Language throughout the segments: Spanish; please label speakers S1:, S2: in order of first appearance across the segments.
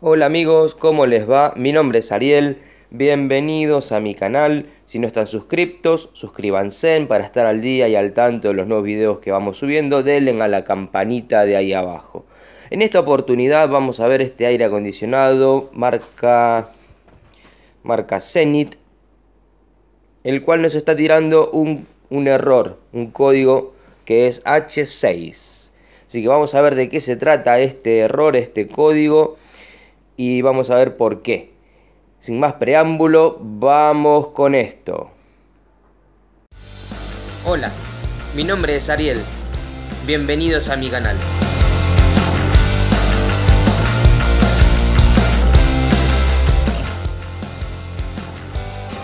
S1: Hola amigos, ¿cómo les va? Mi nombre es Ariel, bienvenidos a mi canal. Si no están suscriptos, suscríbanse para estar al día y al tanto de los nuevos videos que vamos subiendo, denle a la campanita de ahí abajo. En esta oportunidad vamos a ver este aire acondicionado marca marca Zenit, el cual nos está tirando un, un error, un código que es H6. Así que vamos a ver de qué se trata este error, este código y vamos a ver por qué. Sin más preámbulo, vamos con esto. Hola, mi nombre es Ariel. Bienvenidos a mi canal.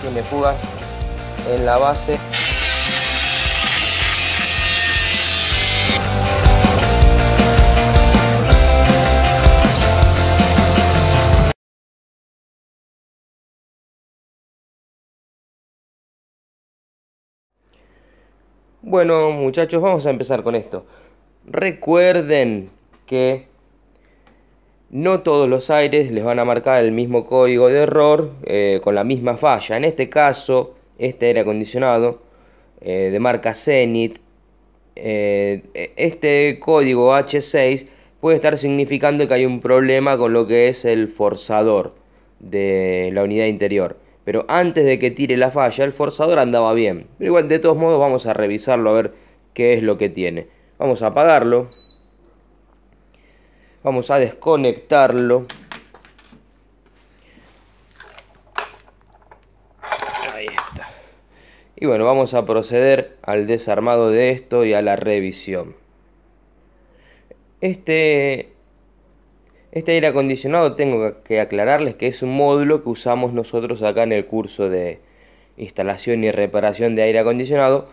S1: Tiene fugas en la base Bueno muchachos, vamos a empezar con esto. Recuerden que no todos los aires les van a marcar el mismo código de error eh, con la misma falla. En este caso, este aire acondicionado eh, de marca Zenith, eh, e, este código H6 puede estar significando que hay un problema con lo que es el forzador de la unidad interior. Pero antes de que tire la falla, el forzador andaba bien. Pero igual, de todos modos, vamos a revisarlo a ver qué es lo que tiene. Vamos a apagarlo. Vamos a desconectarlo. Ahí está. Y bueno, vamos a proceder al desarmado de esto y a la revisión. Este este aire acondicionado tengo que aclararles que es un módulo que usamos nosotros acá en el curso de instalación y reparación de aire acondicionado,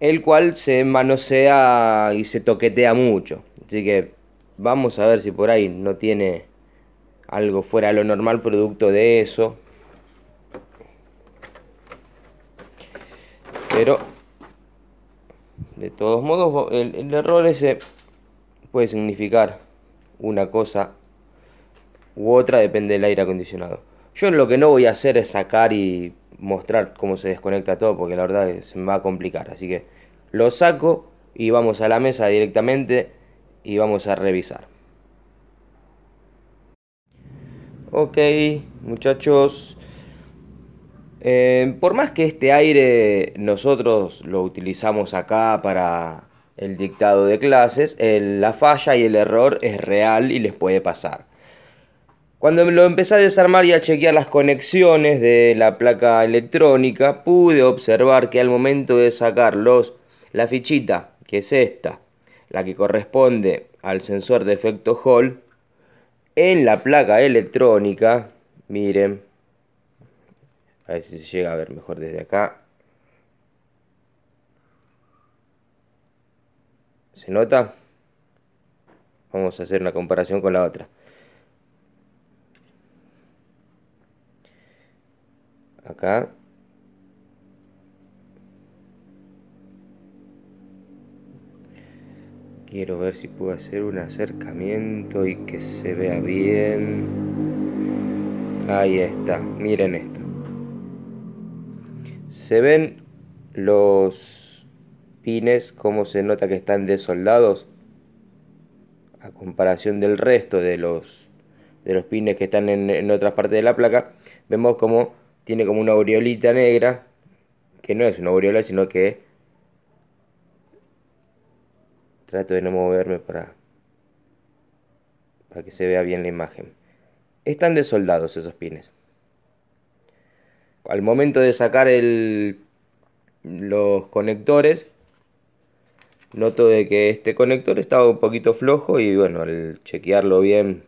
S1: el cual se manosea y se toquetea mucho. Así que vamos a ver si por ahí no tiene algo fuera de lo normal producto de eso. Pero de todos modos el, el error ese puede significar una cosa otra depende del aire acondicionado. Yo lo que no voy a hacer es sacar y mostrar cómo se desconecta todo, porque la verdad se me va a complicar. Así que lo saco y vamos a la mesa directamente y vamos a revisar. Ok, muchachos. Eh, por más que este aire nosotros lo utilizamos acá para el dictado de clases, la falla y el error es real y les puede pasar. Cuando lo empecé a desarmar y a chequear las conexiones de la placa electrónica, pude observar que al momento de sacar los, la fichita, que es esta, la que corresponde al sensor de efecto Hall, en la placa electrónica, miren, a ver si se llega a ver mejor desde acá, ¿se nota? Vamos a hacer una comparación con la otra. acá quiero ver si puedo hacer un acercamiento y que se vea bien ahí está miren esto se ven los pines como se nota que están desoldados a comparación del resto de los de los pines que están en, otra parte de la placa vemos como tiene como una aureolita negra, que no es una aureola, sino que trato de no moverme para, para que se vea bien la imagen. Están desoldados esos pines. Al momento de sacar el, los conectores, noto de que este conector estaba un poquito flojo y bueno, al chequearlo bien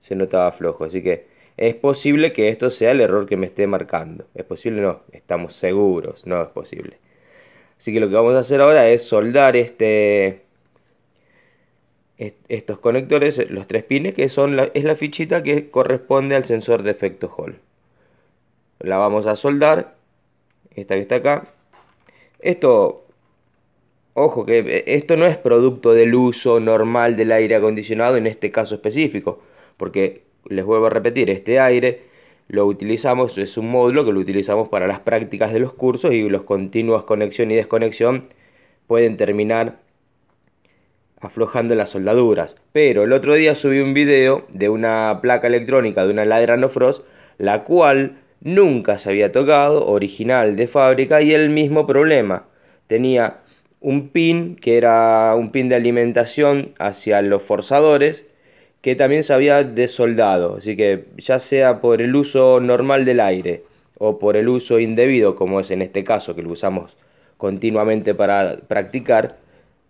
S1: se notaba flojo, así que es posible que esto sea el error que me esté marcando. Es posible, no, estamos seguros, no es posible. Así que lo que vamos a hacer ahora es soldar este, estos conectores, los tres pines, que son es la fichita que corresponde al sensor de efecto Hall. La vamos a soldar, esta que está acá. Esto, ojo que eh, esto no es producto del uso normal del aire acondicionado en este caso específico, porque les vuelvo a repetir, este aire lo utilizamos, es un módulo que lo utilizamos para las prácticas de los cursos y los continuos conexión y desconexión pueden terminar aflojando las soldaduras. Pero el otro día subí un video de una placa electrónica de una ladera no frost, la cual nunca se había tocado, original de fábrica y el mismo problema. Tenía un pin que era un pin de alimentación hacia los forzadores que también se había desoldado así que ya sea por el uso normal del aire o por el uso indebido, como es en este caso que lo usamos continuamente para practicar,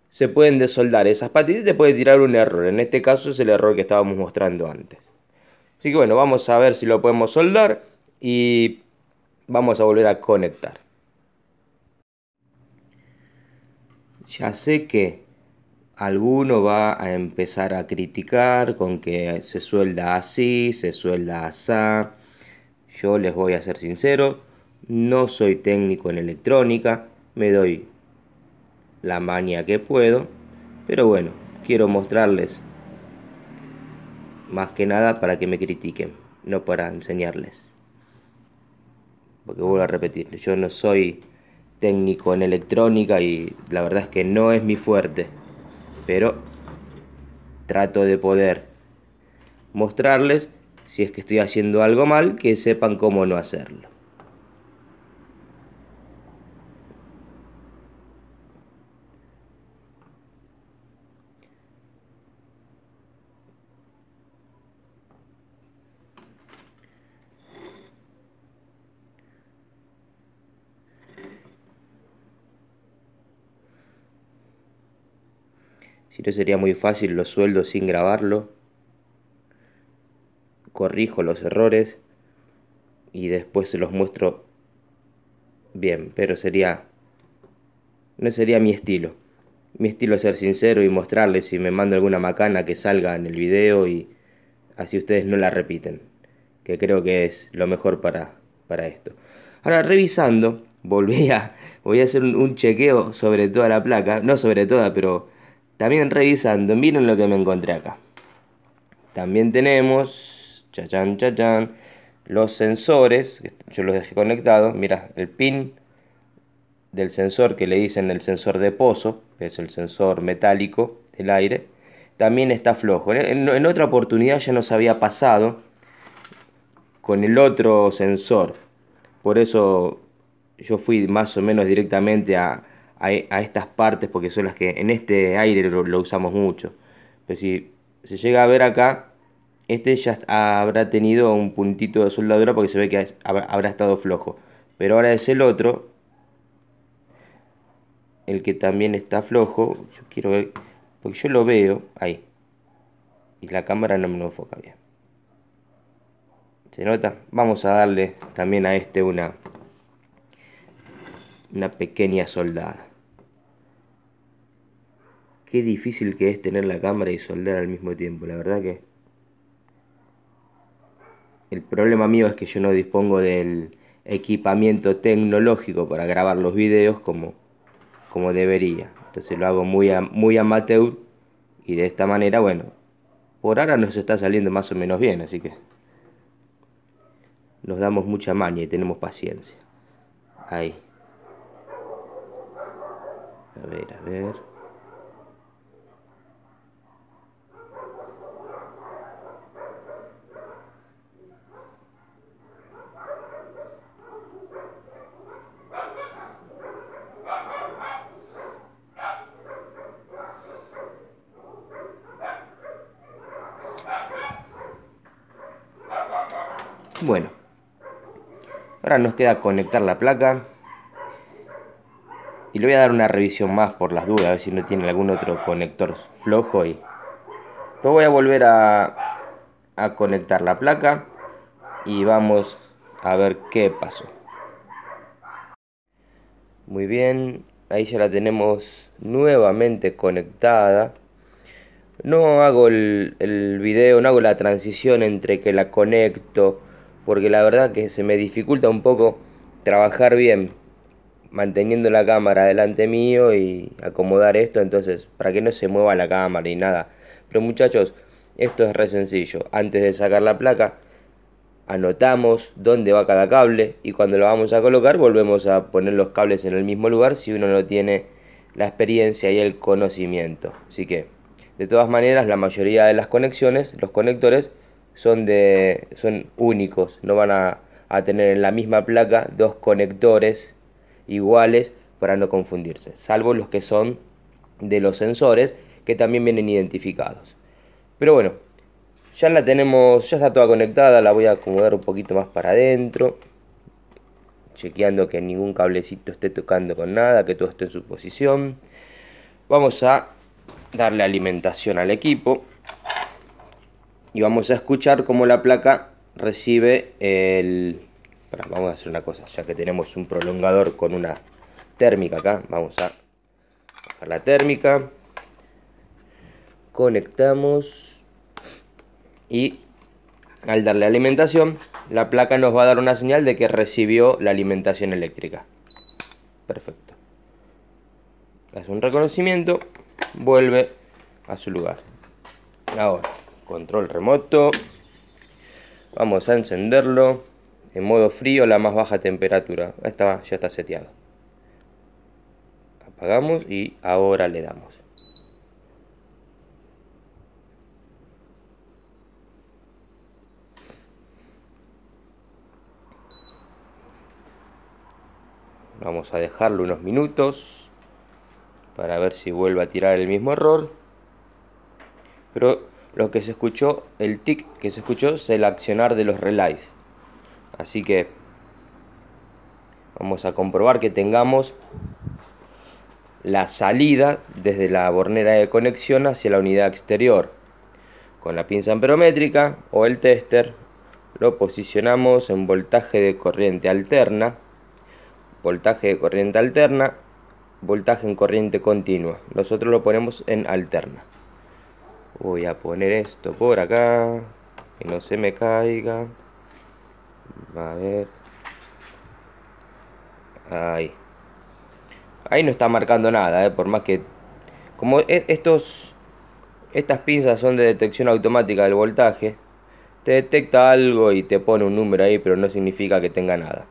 S1: se pueden desoldar esas patitas y te puede tirar un error. En este caso es el error que estábamos mostrando antes. Así que bueno, vamos a ver si lo podemos soldar y vamos a volver a conectar. Ya sé que alguno va a empezar a criticar con que se suelda así, se suelda así. Yo les voy a ser sincero, no soy técnico en electrónica, me doy la manía que puedo, pero bueno, quiero mostrarles más que nada para que me critiquen, no para enseñarles. Porque vuelvo a repetir, yo no soy técnico en electrónica y la verdad es que no es mi fuerte pero trato de poder mostrarles si es que estoy haciendo algo mal, que sepan cómo no hacerlo. no sería muy fácil los sueldos sin grabarlo. Corrijo los errores y después se los muestro bien, pero sería no sería mi estilo. Mi estilo es ser sincero y mostrarles si me mando alguna macana que salga en el video y así ustedes no la repiten, que creo que es lo mejor para, para esto. Ahora revisando, volví a voy a hacer un chequeo sobre toda la placa, no sobre toda, pero también revisando, miren lo que me encontré acá. También tenemos, chachan, chachan, los sensores, yo los dejé conectados, mira, el pin del sensor que le dicen el sensor de pozo, que es el sensor metálico del aire, también está flojo. en otra oportunidad ya nos había pasado con el otro sensor, por eso yo fui más o menos directamente a, a, estas partes porque son las que en este aire lo, usamos mucho. Pero si se llega a ver acá, este ya habrá tenido un puntito de soldadura porque se ve que habrá estado flojo. Pero ahora es el otro, el que también está flojo. Yo quiero ver, porque yo lo veo ahí. Y la cámara no me enfoca bien. ¿Se nota? Vamos a darle también a este una, una pequeña soldada. Qué difícil que es tener la cámara y soldar al mismo tiempo, la verdad que... El problema mío es que yo no dispongo del equipamiento tecnológico para grabar los videos como, como debería. Entonces lo hago muy, muy amateur y de esta manera, bueno, por ahora nos está saliendo más o menos bien, así que nos damos mucha maña y tenemos paciencia. Ahí. A ver, a ver. Bueno, ahora nos queda conectar la placa. Y le voy a dar una revisión más por las dudas, a ver si no tiene algún otro conector flojo. Y... Pero voy a volver a, conectar la placa y vamos a ver qué pasó. Muy bien, ahí ya la tenemos nuevamente conectada. No hago el, el video, no hago la transición entre que la conecto porque la verdad que se me dificulta un poco trabajar bien manteniendo la cámara delante mío y acomodar esto, entonces, para que no se mueva la cámara y nada. Pero muchachos, esto es re sencillo. Antes de sacar la placa, anotamos dónde va cada cable y cuando lo vamos a colocar volvemos a poner los cables en el mismo lugar si uno no tiene la experiencia y el conocimiento. Así que, de todas maneras, la mayoría de las conexiones, los conectores, son, de, son únicos, no van a, a tener en la misma placa dos conectores iguales para no confundirse, salvo los que son de los sensores que también vienen identificados. Pero bueno, ya la tenemos, ya está toda conectada, la voy a acomodar un poquito más para adentro, chequeando que ningún cablecito esté tocando con nada, que todo esté en su posición. Vamos a darle alimentación al equipo y vamos a escuchar cómo la placa recibe el... vamos a hacer una cosa, ya que tenemos un prolongador con una térmica acá, vamos a bajar la térmica, conectamos y al darle alimentación, la placa nos va a dar una señal de que recibió la alimentación eléctrica. Perfecto. Hace un reconocimiento, vuelve a su lugar. Ahora, control remoto. Vamos a encenderlo. En modo frío, la más baja temperatura. Ahí está, ya está seteado. Apagamos y ahora le damos. Vamos a dejarlo unos minutos para ver si vuelve a tirar el mismo error. Pero lo que se escuchó, el tic que se escuchó es el accionar de los relays. Así que vamos a comprobar que tengamos la salida desde la bornera de conexión hacia la unidad exterior. Con la pinza amperométrica o el tester lo posicionamos en voltaje de corriente alterna, voltaje de corriente alterna, voltaje en corriente continua. Nosotros lo ponemos en alterna. Voy a poner esto por acá. Que no se me caiga. A ver. Ahí. Ahí no está marcando nada, ¿eh? por más que... Como e, estos... Estas pinzas son de detección automática del voltaje. Te detecta algo y te pone un número ahí, pero no significa que tenga nada.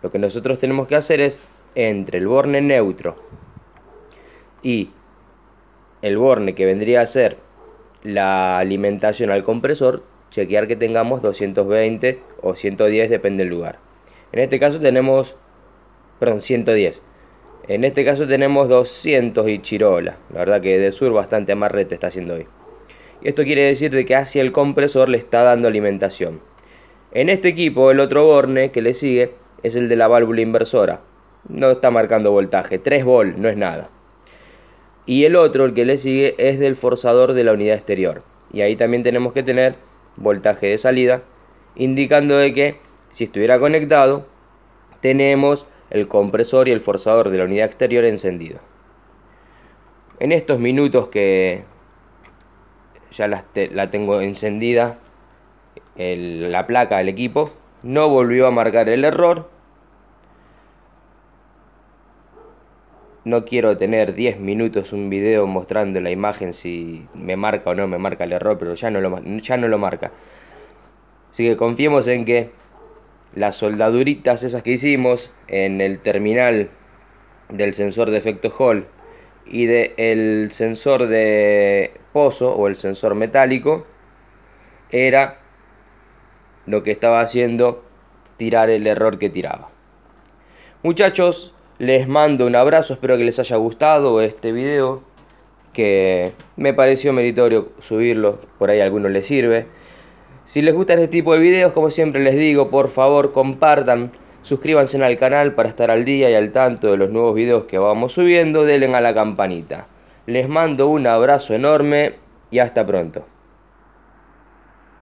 S1: Lo que nosotros tenemos que hacer es entre el borne neutro y el borne que vendría a ser la alimentación al compresor, chequear que tengamos 220 o 110, depende del lugar. En este caso tenemos, perdón, 110. En este caso tenemos 200 y Chirola. La verdad que de sur bastante amarrete está haciendo hoy. Y esto quiere decir de que hacia el compresor le está dando alimentación. En este equipo, el otro borne que le sigue es el de la válvula inversora. No está marcando voltaje. 3 volt no es nada. Y el otro, el que le sigue, es del forzador de la unidad exterior. Y ahí también tenemos que tener voltaje de salida, indicando de que si estuviera conectado, tenemos el compresor y el forzador de la unidad exterior encendido. En estos minutos que ya la tengo encendida la placa del equipo, no volvió a marcar el error no quiero tener 10 minutos un video mostrando la imagen si me marca o no me marca el error, pero ya no lo, ya no lo marca. Así que confiemos en que las soldaduritas esas que hicimos en el terminal del sensor de efecto Hall y del sensor de pozo o el sensor metálico era lo que estaba haciendo tirar el error que tiraba. Muchachos, les mando un abrazo, espero que les haya gustado este video, que me pareció meritorio subirlo, por ahí a algunos les sirve. Si les gusta este tipo de videos, como siempre les digo, por favor compartan, suscríbanse al canal para estar al día y al tanto de los nuevos videos que vamos subiendo, denle a la campanita. Les mando un abrazo enorme y hasta pronto.